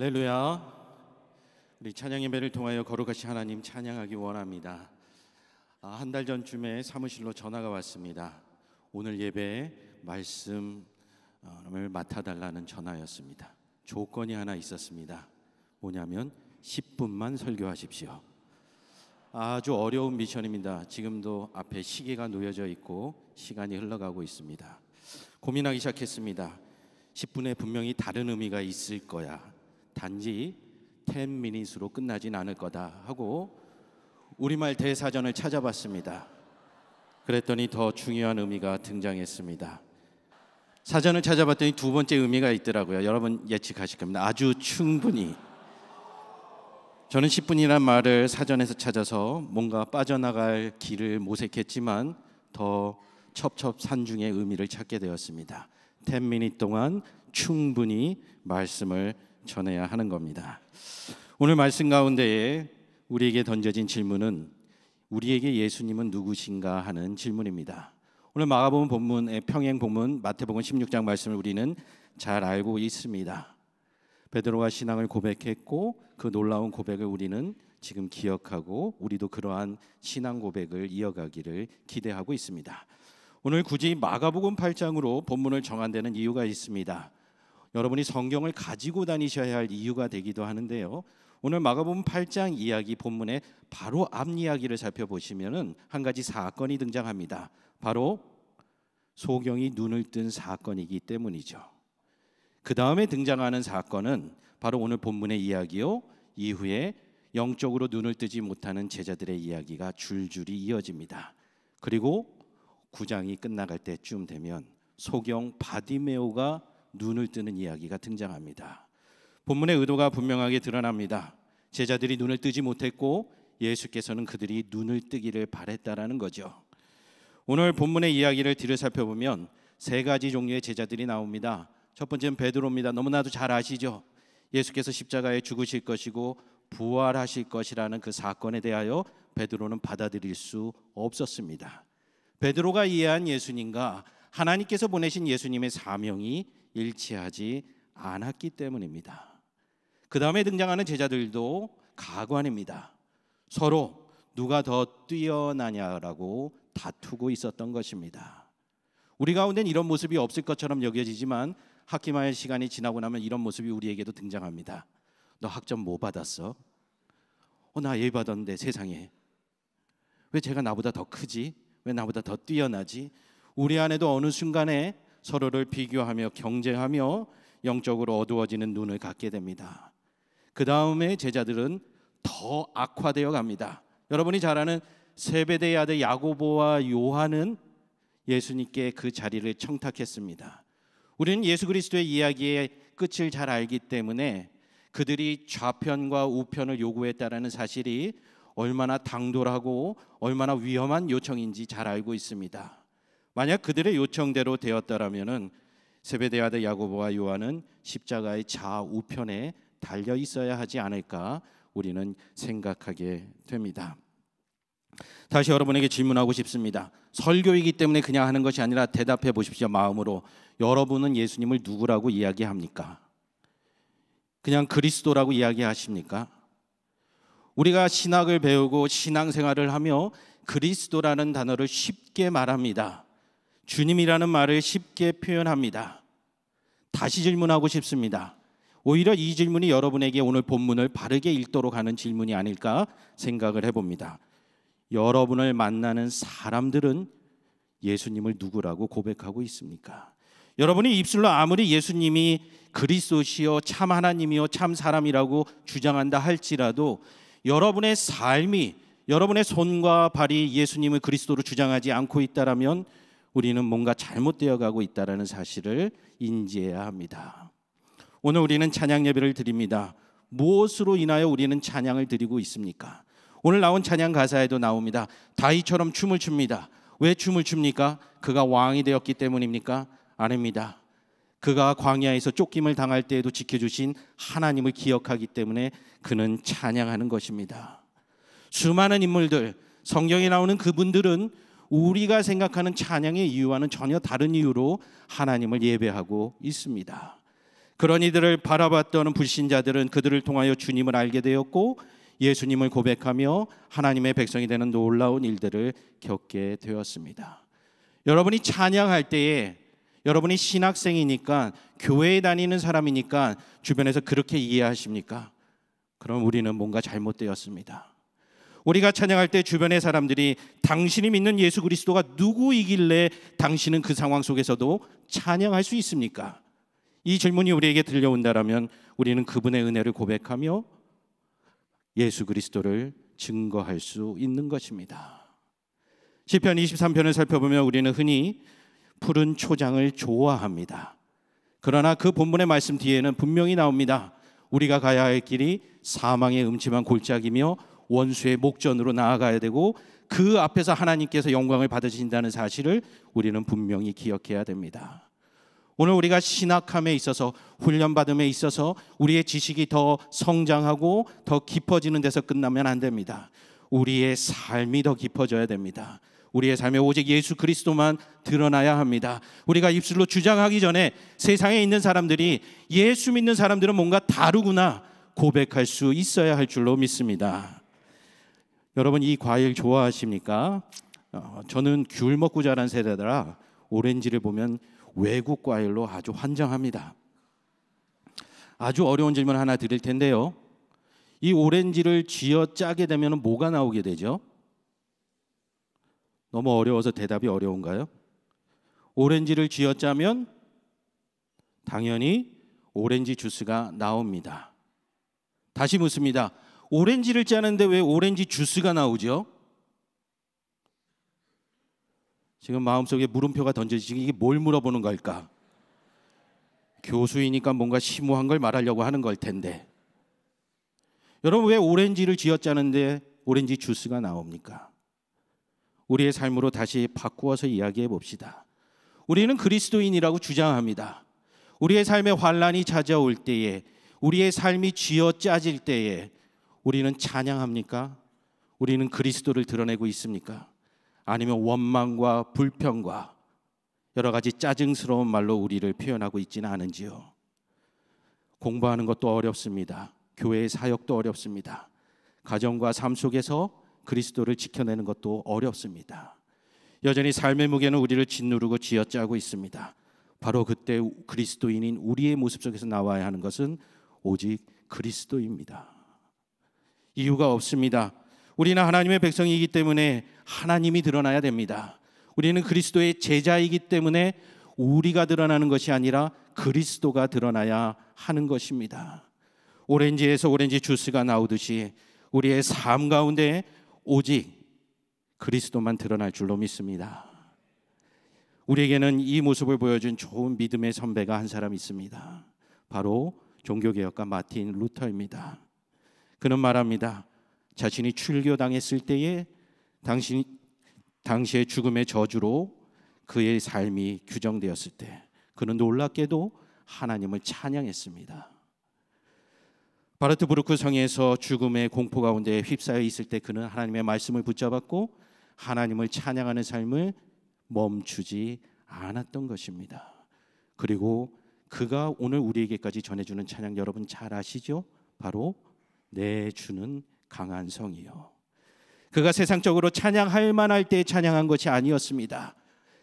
할렐루야. 우리 찬양 예배를 통하여 거룩하신 하나님 찬양하기 원합니다. 아, 한 달 전쯤에 사무실로 전화가 왔습니다. 오늘 예배 말씀을 어, 맡아달라는 전화였습니다. 조건이 하나 있었습니다. 뭐냐면 10분만 설교하십시오. 아주 어려운 미션입니다. 지금도 앞에 시계가 놓여져 있고 시간이 흘러가고 있습니다. 고민하기 시작했습니다. 10분에 분명히 다른 의미가 있을 거야. 단지 10 미닛으로 끝나진 않을 거다 하고 우리말 대사전을 찾아봤습니다. 그랬더니 더 중요한 의미가 등장했습니다. 사전을 찾아봤더니 두 번째 의미가 있더라고요. 여러분 예측하실 겁니다. 아주 충분히. 저는 10분이란 말을 사전에서 찾아서 뭔가 빠져나갈 길을 모색했지만 더 첩첩산중의 의미를 찾게 되었습니다. 10미닛 동안 충분히 말씀을 전해야 하는 겁니다. 오늘 말씀 가운데에 우리에게 던져진 질문은 우리에게 예수님은 누구신가 하는 질문입니다. 오늘 마가복음 본문의 평행 본문 마태복음 16장 말씀을 우리는 잘 알고 있습니다. 베드로가 신앙을 고백했고 그 놀라운 고백을 우리는 지금 기억하고 우리도 그러한 신앙 고백을 이어가기를 기대하고 있습니다. 오늘 굳이 마가복음 8장으로 본문을 정한 데는 이유가 있습니다. 여러분이 성경을 가지고 다니셔야 할 이유가 되기도 하는데요. 오늘 마가복음 8장 이야기 본문의 바로 앞 이야기를 살펴보시면은 한 가지 사건이 등장합니다. 바로 소경이 눈을 뜬 사건이기 때문이죠. 그 다음에 등장하는 사건은 바로 오늘 본문의 이야기요. 이후에 영적으로 눈을 뜨지 못하는 제자들의 이야기가 줄줄이 이어집니다. 그리고 구장이 끝나갈 때쯤 되면 소경 바디메오가 눈을 뜨는 이야기가 등장합니다. 본문의 의도가 분명하게 드러납니다. 제자들이 눈을 뜨지 못했고 예수께서는 그들이 눈을 뜨기를 바랬다라는 거죠. 오늘 본문의 이야기를 뒤를 살펴보면 세 가지 종류의 제자들이 나옵니다. 첫 번째는 베드로입니다. 너무나도 잘 아시죠? 예수께서 십자가에 죽으실 것이고 부활하실 것이라는 그 사건에 대하여 베드로는 받아들일 수 없었습니다. 베드로가 이해한 예수님과 하나님께서 보내신 예수님의 사명이 일치하지 않았기 때문입니다. 그 다음에 등장하는 제자들도 가관입니다. 서로 누가 더 뛰어나냐라고 다투고 있었던 것입니다. 우리 가운데는 이런 모습이 없을 것처럼 여겨지지만 학기말 시간이 지나고 나면 이런 모습이 우리에게도 등장합니다. 너 학점 뭐 받았어? 어, 나예 받았는데 세상에. 왜 제가 나보다 더 크지? 왜 나보다 더 뛰어나지? 우리 안에도 어느 순간에 서로를 비교하며 경쟁하며 영적으로 어두워지는 눈을 갖게 됩니다. 그 다음에 제자들은 더 악화되어 갑니다. 여러분이 잘 아는 세베대의 아들 야고보와 요한은 예수님께 그 자리를 청탁했습니다. 우리는 예수 그리스도의 이야기의 끝을 잘 알기 때문에 그들이 좌편과 우편을 요구했다라는 사실이 얼마나 당돌하고 얼마나 위험한 요청인지 잘 알고 있습니다. 만약 그들의 요청대로 되었다라면은 세베대의 아들 야고보와 요한은 십자가의 좌우편에 달려 있어야 하지 않을까 우리는 생각하게 됩니다. 다시 여러분에게 질문하고 싶습니다. 설교이기 때문에 그냥 하는 것이 아니라 대답해 보십시오. 마음으로 여러분은 예수님을 누구라고 이야기합니까? 그냥 그리스도라고 이야기하십니까? 우리가 신학을 배우고 신앙생활을 하며 그리스도라는 단어를 쉽게 말합니다. 주님이라는 말을 쉽게 표현합니다. 다시 질문하고 싶습니다. 오히려 이 질문이 여러분에게 오늘 본문을 바르게 읽도록 하는 질문이 아닐까 생각을 해봅니다. 여러분을 만나는 사람들은 예수님을 누구라고 고백하고 있습니까? 여러분이 입술로 아무리 예수님이 그리스도시요 참 하나님이요 참 사람이라고 주장한다 할지라도 여러분의 삶이 여러분의 손과 발이 예수님을 그리스도로 주장하지 않고 있다라면 우리는 뭔가 잘못되어 가고 있다라는 사실을 인지해야 합니다. 오늘 우리는 찬양 예배를 드립니다. 무엇으로 인하여 우리는 찬양을 드리고 있습니까? 오늘 나온 찬양 가사에도 나옵니다. 다이처럼 춤을 춥니다. 왜 춤을 춥니까? 그가 왕이 되었기 때문입니까? 아닙니다. 그가 광야에서 쫓김을 당할 때에도 지켜주신 하나님을 기억하기 때문에 그는 찬양하는 것입니다. 수많은 인물들, 성경에 나오는 그분들은 우리가 생각하는 찬양의 이유와는 전혀 다른 이유로 하나님을 예배하고 있습니다. 그런 이들을 바라봤던 불신자들은 그들을 통하여 주님을 알게 되었고 예수님을 고백하며 하나님의 백성이 되는 놀라운 일들을 겪게 되었습니다. 여러분이 찬양할 때에 여러분이 신학생이니까 교회에 다니는 사람이니까 주변에서 그렇게 이해하십니까? 그럼 우리는 뭔가 잘못되었습니다. 우리가 찬양할 때 주변의 사람들이 당신이 믿는 예수 그리스도가 누구이길래 당신은 그 상황 속에서도 찬양할 수 있습니까? 이 질문이 우리에게 들려온다라면 우리는 그분의 은혜를 고백하며 예수 그리스도를 증거할 수 있는 것입니다. 시편 23편을 살펴보면 우리는 흔히 푸른 초장을 좋아합니다. 그러나 그 본문의 말씀 뒤에는 분명히 나옵니다. 우리가 가야 할 길이 사망의 음침한 골짜기며 원수의 목전으로 나아가야 되고 그 앞에서 하나님께서 영광을 받으신다는 사실을 우리는 분명히 기억해야 됩니다. 오늘 우리가 신학함에 있어서 훈련받음에 있어서 우리의 지식이 더 성장하고 더 깊어지는 데서 끝나면 안 됩니다. 우리의 삶이 더 깊어져야 됩니다. 우리의 삶에 오직 예수 그리스도만 드러나야 합니다. 우리가 입술로 주장하기 전에 세상에 있는 사람들이 예수 믿는 사람들은 뭔가 다르구나 고백할 수 있어야 할 줄로 믿습니다. 여러분 이 과일 좋아하십니까? 어, 저는 귤 먹고 자란 세대라 오렌지를 보면 외국 과일로 아주 환장합니다. 아주 어려운 질문 하나 드릴 텐데요. 이 오렌지를 쥐어 짜게 되면 뭐가 나오게 되죠? 너무 어려워서 대답이 어려운가요? 오렌지를 쥐어 짜면 당연히 오렌지 주스가 나옵니다. 다시 묻습니다. 오렌지를 짜는데 왜 오렌지 주스가 나오죠? 지금 마음속에 물음표가 던져지지 이게 뭘 물어보는 걸까? 교수이니까 뭔가 심오한 걸 말하려고 하는 걸 텐데. 여러분 왜 오렌지를 쥐어짜는데 오렌지 주스가 나옵니까? 우리의 삶으로 다시 바꾸어서 이야기해 봅시다. 우리는 그리스도인이라고 주장합니다. 우리의 삶에 환란이 찾아올 때에 우리의 삶이 쥐어짜질 때에 우리는 찬양합니까? 우리는 그리스도를 드러내고 있습니까? 아니면 원망과 불평과 여러 가지 짜증스러운 말로 우리를 표현하고 있지는 않은지요. 공부하는 것도 어렵습니다. 교회의 사역도 어렵습니다. 가정과 삶 속에서 그리스도를 지켜내는 것도 어렵습니다. 여전히 삶의 무게는 우리를 짓누르고 쥐어짜고 있습니다. 바로 그때 그리스도인인 우리의 모습 속에서 나와야 하는 것은 오직 그리스도입니다. 이유가 없습니다. 우리는 하나님의 백성이기 때문에 하나님이 드러나야 됩니다. 우리는 그리스도의 제자이기 때문에 우리가 드러나는 것이 아니라 그리스도가 드러나야 하는 것입니다. 오렌지에서 오렌지 주스가 나오듯이 우리의 삶 가운데 오직 그리스도만 드러날 줄로 믿습니다. 우리에게는 이 모습을 보여준 좋은 믿음의 선배가 한 사람 있습니다. 바로 종교개혁가 마틴 루터입니다. 그는 말합니다. 자신이 출교당했을 때에 당신 당시의 죽음의 저주로 그의 삶이 규정되었을 때 그는 놀랍게도 하나님을 찬양했습니다. 바르트부르크 성에서 죽음의 공포 가운데 휩싸여 있을 때 그는 하나님의 말씀을 붙잡았고 하나님을 찬양하는 삶을 멈추지 않았던 것입니다. 그리고 그가 오늘 우리에게까지 전해주는 찬양 여러분 잘 아시죠? 바로 내 주는 강한 성이요. 그가 세상적으로 찬양할 만할 때 찬양한 것이 아니었습니다.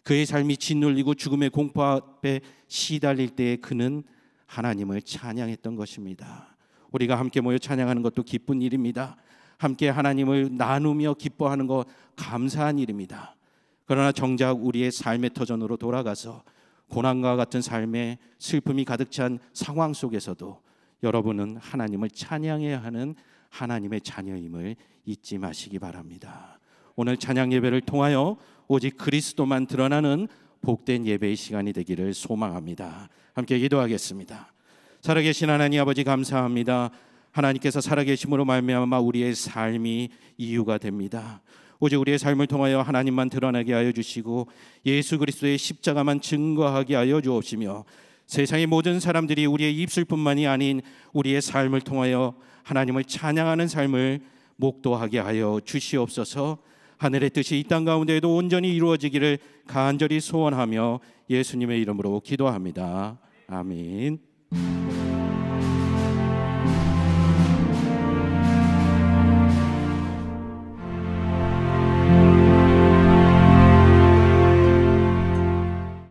그의 삶이 짓눌리고 죽음의 공포 앞에 시달릴 때에 그는 하나님을 찬양했던 것입니다. 우리가 함께 모여 찬양하는 것도 기쁜 일입니다. 함께 하나님을 나누며 기뻐하는 것 감사한 일입니다. 그러나 정작 우리의 삶의 터전으로 돌아가서 고난과 같은 삶의 슬픔이 가득 찬 상황 속에서도 여러분은 하나님을 찬양해야 하는 하나님의 자녀임을 잊지 마시기 바랍니다. 오늘 찬양 예배를 통하여 오직 그리스도만 드러나는 복된 예배의 시간이 되기를 소망합니다. 함께 기도하겠습니다. 살아계신 하나님 아버지 감사합니다. 하나님께서 살아계심으로 말미암아 우리의 삶이 이유가 됩니다. 오직 우리의 삶을 통하여 하나님만 드러나게 하여 주시고 예수 그리스도의 십자가만 증거하게 하여 주옵시며 세상의 모든 사람들이 우리의 입술뿐만이 아닌 우리의 삶을 통하여 하나님을 찬양하는 삶을 목도하게 하여 주시옵소서. 하늘의 뜻이 이 땅 가운데에도 온전히 이루어지기를 간절히 소원하며 예수님의 이름으로 기도합니다. 아멘.